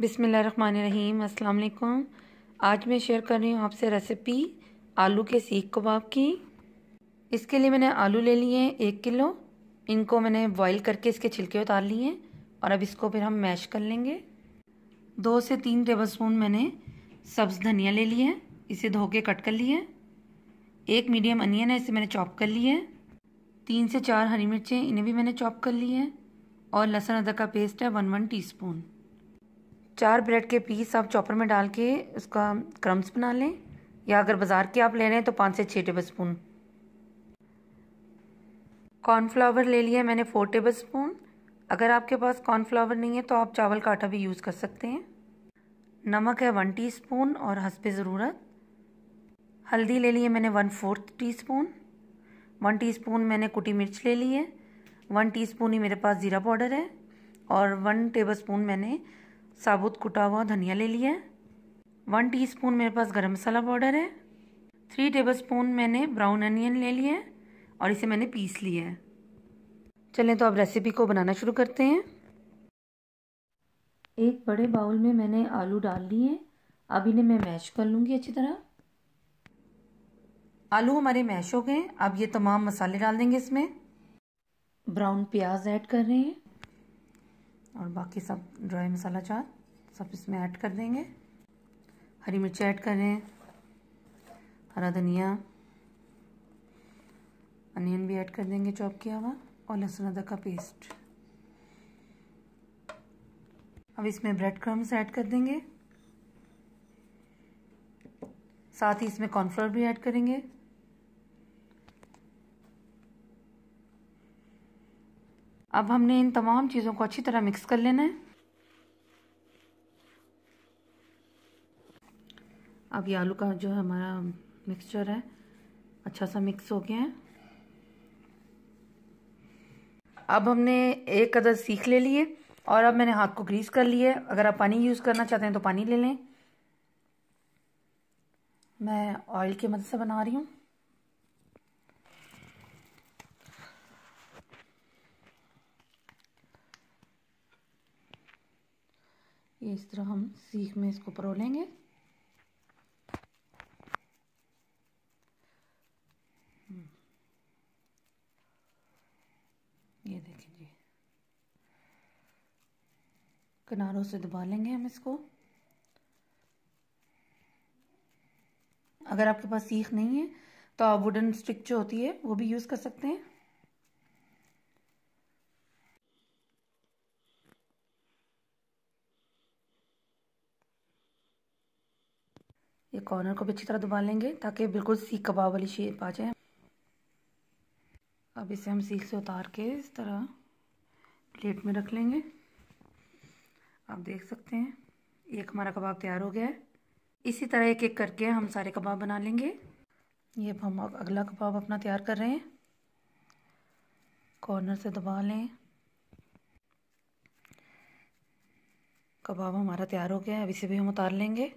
बिसमीम अस्सलाम वालेकुम आज मैं शेयर कर रही हूँ आपसे रेसिपी आलू के सीख कबाब की इसके लिए मैंने आलू ले लिए हैं एक किलो इनको मैंने बॉईल करके इसके छिलके उतार लिए हैं और अब इसको फिर हम मैश कर लेंगे दो से तीन टेबल स्पून मैंने सब्ज़ धनिया ले लिए है इसे धो के कट कर लिए एक मीडियम अनियन है इसे मैंने चॉप कर लिए है तीन से चार हरी मिर्चें इन्हें भी मैंने चॉप कर ली है और लहसुन अदरक का पेस्ट है वन वन स्पून चार ब्रेड के पीस आप चॉपर में डाल के उसका क्रम्स बना लें या अगर बाज़ार के आप ले रहे हैं तो पाँच से छः टेबल स्पून कॉर्नफ्लावर ले लिया मैंने फ़ोर टेबल स्पून अगर आपके पास कॉर्नफ्लावर नहीं है तो आप चावल का आटा भी यूज़ कर सकते हैं नमक है वन टीस्पून और हंसपे ज़रूरत हल्दी ले ली है मैंने one fourth teaspoon one teaspoon मैंने कुटी मिर्च ले ली है वन टीस्पून ही मेरे पास ज़ीरा पाउडर है और वन टेबलस्पून मैंने साबुत कुटा हुआ धनिया ले लिया है वन टी मेरे पास गर्म मसाला पाउडर है थ्री टेबलस्पून मैंने ब्राउन अनियन ले लिया है और इसे मैंने पीस लिया है चलें तो अब रेसिपी को बनाना शुरू करते हैं एक बड़े बाउल में मैंने आलू डाल लिए अब इन्हें मैं मैश कर लूँगी अच्छी तरह आलू हमारे मैश हो गए अब ये तमाम मसाले डाल देंगे इसमें ब्राउन प्याज ऐड कर रहे हैं और बाकी सब ड्राई मसाला चार सब इसमें ऐड कर देंगे हरी मिर्च ऐड करें हरा धनिया अनियन भी ऐड कर देंगे चॉप किया हुआ और लहसुन अदरक का पेस्ट अब इसमें ब्रेड क्रम्स ऐड कर देंगे साथ ही इसमें कॉर्नफ्लोर भी ऐड करेंगे अब हमने इन तमाम चीज़ों को अच्छी तरह मिक्स कर लेना है अब ये आलू का जो है हमारा मिक्सचर है अच्छा सा मिक्स हो गया है अब हमने एक अदर सीख ले लिए और अब मैंने हाथ को ग्रीस कर लिया है अगर आप पानी यूज़ करना चाहते हैं तो पानी ले लें मैं ऑयल की मदद से बना रही हूँ इस तरह हम सीख में इसको परो लेंगे हम्म। ये देखिए जी किनारों से दबा लेंगे हम इसको अगर आपके पास सीख नहीं है तो आप वुडन स्टिक जो होती है वो भी यूज़ कर सकते हैं ये कॉर्नर को भी अच्छी तरह दबा लेंगे ताकि बिल्कुल सीख कबाब वाली शेप आ जाए अब इसे हम सीख से उतार के इस तरह प्लेट में रख लेंगे आप देख सकते हैं एक हमारा कबाब तैयार हो गया है इसी तरह एक एक करके हम सारे कबाब बना लेंगे ये अब हम अगला कबाब अपना तैयार कर रहे हैं कॉर्नर से दबा लें कबाब हमारा तैयार हो गया है अब इसे भी हम उतार लेंगे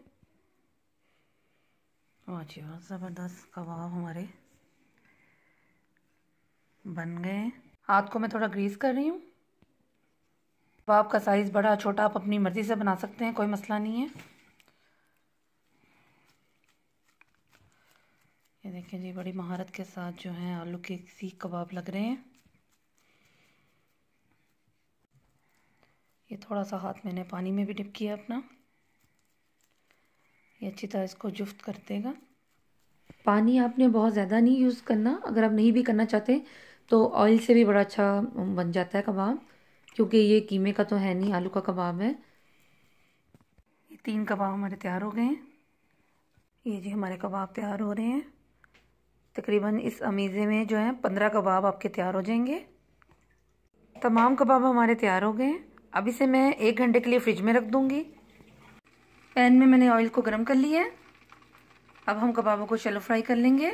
और जी ज़बरदस्त कबाब हमारे बन गए हाथ को मैं थोड़ा ग्रीस कर रही हूँ कबाब का साइज़ बड़ा छोटा आप अपनी मर्ज़ी से बना सकते हैं कोई मसला नहीं है ये देखें जी बड़ी महारत के साथ जो है आलू के सीख कबाब लग रहे हैं ये थोड़ा सा हाथ मैंने पानी में भी डिप किया अपना ये अच्छी तरह इसको जुफ्त कर देगा पानी आपने बहुत ज़्यादा नहीं यूज़ करना अगर आप नहीं भी करना चाहते तो ऑयल से भी बड़ा अच्छा बन जाता है कबाब क्योंकि ये कीमे का तो है नहीं आलू का कबाब है ये तीन कबाब हमारे तैयार हो गए हैं ये जी हमारे कबाब तैयार हो रहे हैं तकरीबन इस अमीज़े में जो है पंद्रह कबाब आपके तैयार हो जाएंगे तमाम कबाब हमारे तैयार हो गए हैं अब इसे मैं एक घंटे के लिए फ्रिज में रख दूँगी पैन में मैंने ऑयल को गर्म कर लिया है अब हम कबाबों को शेलो फ्राई कर लेंगे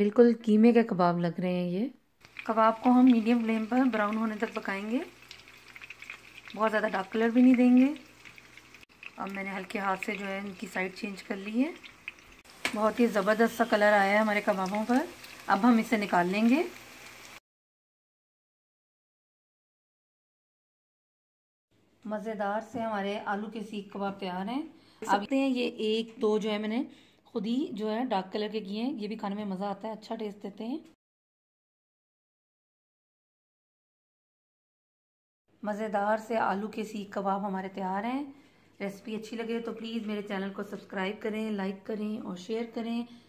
बिल्कुल कीमे के कबाब लग रहे हैं ये कबाब को हम मीडियम फ्लेम पर ब्राउन होने तक पकाएंगे बहुत ज़्यादा डार्क कलर भी नहीं देंगे अब मैंने हल्के हाथ से जो है इनकी साइड चेंज कर ली है बहुत ही ज़बरदस्त सा कलर आया है हमारे कबाबों पर अब हम इसे निकाल लेंगे मज़ेदार से हमारे आलू के सीख कबाब तैयार हैं देखते हैं ये एक दो जो है मैंने खुद ही जो है डार्क कलर के किए हैं ये भी खाने में मज़ा आता है अच्छा टेस्ट देते हैं मज़ेदार से आलू के सीख कबाब हमारे तैयार हैं रेसिपी अच्छी लगे तो प्लीज़ मेरे चैनल को सब्सक्राइब करें लाइक करें और शेयर करें